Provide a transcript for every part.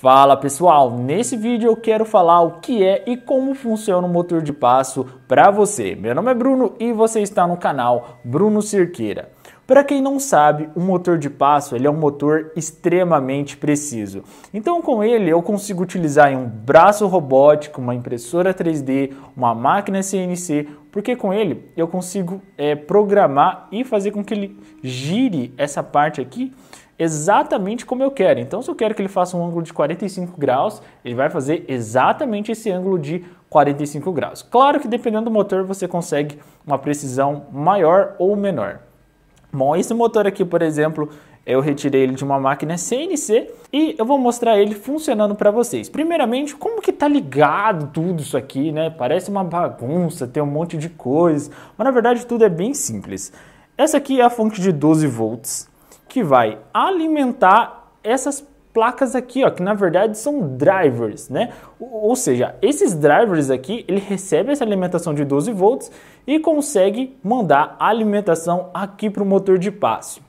Fala pessoal, nesse vídeo eu quero falar o que é e como funciona o motor de passo para você. Meu nome é Bruno e você está no canal Bruno Cirqueira. Para quem não sabe, o motor de passo ele é um motor extremamente preciso. Então, com ele, eu consigo utilizar um braço robótico, uma impressora 3D, uma máquina CNC, porque com ele eu consigo é, programar e fazer com que ele gire essa parte aqui exatamente como eu quero. Então, se eu quero que ele faça um ângulo de 45 graus, ele vai fazer exatamente esse ângulo de 45 graus. Claro que dependendo do motor você consegue uma precisão maior ou menor. Bom, esse motor aqui, por exemplo, eu retirei ele de uma máquina CNC e eu vou mostrar ele funcionando para vocês. Primeiramente, como que tá ligado tudo isso aqui, né? Parece uma bagunça, tem um monte de coisas, mas na verdade tudo é bem simples. Essa aqui é a fonte de 12 volts que vai alimentar essas placas aqui, ó, que na verdade são drivers, né? Ou seja, esses drivers aqui, ele recebe essa alimentação de 12 volts e consegue mandar a alimentação aqui para o motor de passe.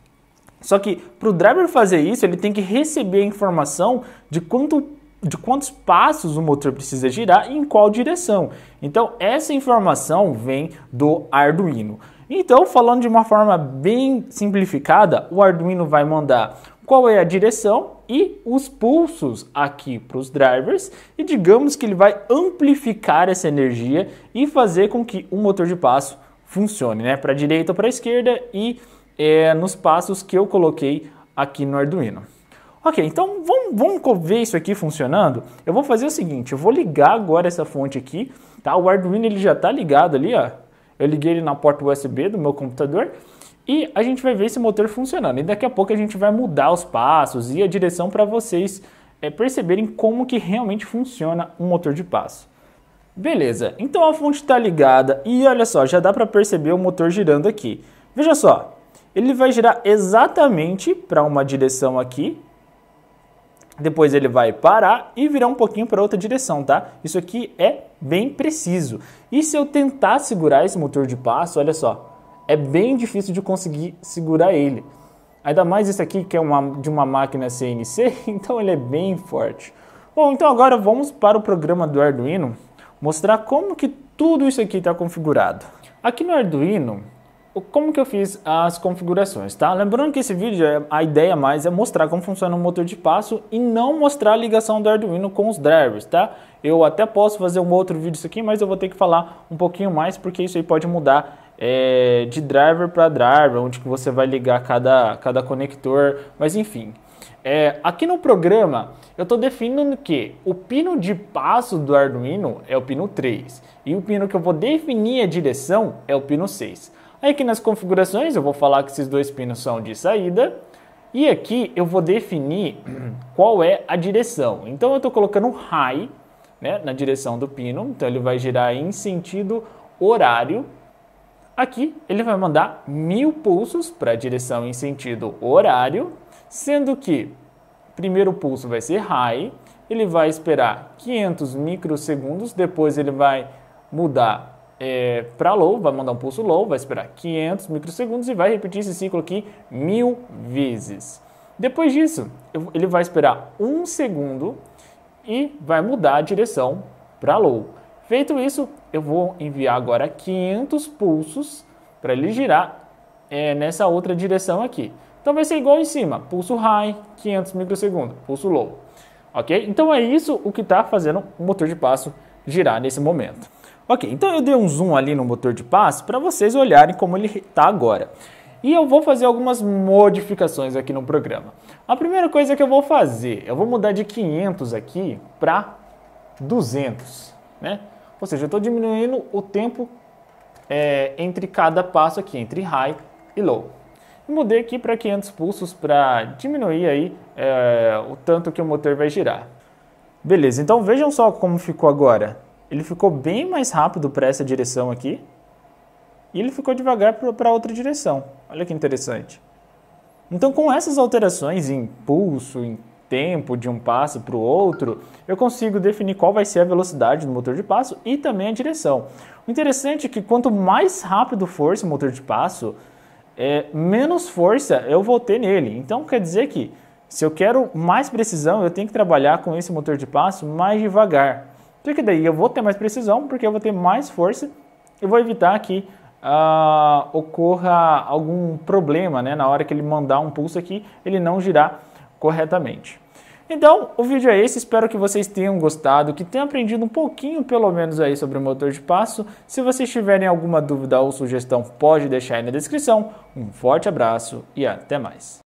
Só que para o driver fazer isso, ele tem que receber a informação de quanto de quantos passos o motor precisa girar e em qual direção. Então, essa informação vem do Arduino. Então, falando de uma forma bem simplificada, o Arduino vai mandar qual é a direção e os pulsos aqui para os drivers e digamos que ele vai amplificar essa energia e fazer com que o motor de passo funcione, né, para direita ou para a esquerda e é, nos passos que eu coloquei aqui no Arduino. Ok, então vamos, vamos ver isso aqui funcionando. Eu vou fazer o seguinte, eu vou ligar agora essa fonte aqui, tá? O Arduino ele já está ligado ali, ó eu liguei ele na porta USB do meu computador e a gente vai ver esse motor funcionando. E daqui a pouco a gente vai mudar os passos e a direção para vocês é, perceberem como que realmente funciona um motor de passo. Beleza, então a fonte está ligada e olha só, já dá para perceber o motor girando aqui. Veja só, ele vai girar exatamente para uma direção aqui depois ele vai parar e virar um pouquinho para outra direção, tá? Isso aqui é bem preciso. E se eu tentar segurar esse motor de passo, olha só, é bem difícil de conseguir segurar ele. Ainda mais esse aqui que é uma, de uma máquina CNC, então ele é bem forte. Bom, então agora vamos para o programa do Arduino mostrar como que tudo isso aqui está configurado. Aqui no Arduino, como que eu fiz as configurações, tá? Lembrando que esse vídeo, é, a ideia mais é mostrar como funciona o motor de passo e não mostrar a ligação do Arduino com os drivers, tá? Eu até posso fazer um outro vídeo isso aqui, mas eu vou ter que falar um pouquinho mais, porque isso aí pode mudar é, de driver para driver, onde que você vai ligar cada, cada conector, mas enfim. É, aqui no programa, eu estou definindo que o pino de passo do Arduino é o pino 3 e o pino que eu vou definir a direção é o pino 6. Aí aqui nas configurações eu vou falar que esses dois pinos são de saída e aqui eu vou definir qual é a direção. Então eu estou colocando high né, na direção do pino, então ele vai girar em sentido horário. Aqui ele vai mandar mil pulsos para a direção em sentido horário, sendo que o primeiro pulso vai ser high, ele vai esperar 500 microsegundos, depois ele vai mudar é, para low, vai mandar um pulso low, vai esperar 500 microsegundos e vai repetir esse ciclo aqui mil vezes. Depois disso, ele vai esperar um segundo e vai mudar a direção para low. Feito isso, eu vou enviar agora 500 pulsos para ele girar é, nessa outra direção aqui. Então vai ser igual em cima, pulso high, 500 microsegundos, pulso low. Ok? Então é isso o que está fazendo o motor de passo girar nesse momento. Ok, então eu dei um zoom ali no motor de passe para vocês olharem como ele está agora. E eu vou fazer algumas modificações aqui no programa. A primeira coisa que eu vou fazer, eu vou mudar de 500 aqui para 200, né? Ou seja, eu estou diminuindo o tempo é, entre cada passo aqui, entre high e low. Mudei aqui para 500 pulsos para diminuir aí é, o tanto que o motor vai girar. Beleza, então vejam só como ficou agora. Ele ficou bem mais rápido para essa direção aqui. E ele ficou devagar para outra direção. Olha que interessante. Então, com essas alterações em pulso, em tempo de um passo para o outro, eu consigo definir qual vai ser a velocidade do motor de passo e também a direção. O interessante é que quanto mais rápido for esse motor de passo, é, menos força eu vou ter nele. Então, quer dizer que se eu quero mais precisão, eu tenho que trabalhar com esse motor de passo mais devagar. Só que daí eu vou ter mais precisão, porque eu vou ter mais força e vou evitar que uh, ocorra algum problema, né? Na hora que ele mandar um pulso aqui, ele não girar corretamente. Então, o vídeo é esse, espero que vocês tenham gostado, que tenham aprendido um pouquinho pelo menos aí sobre o motor de passo. Se vocês tiverem alguma dúvida ou sugestão, pode deixar aí na descrição. Um forte abraço e até mais.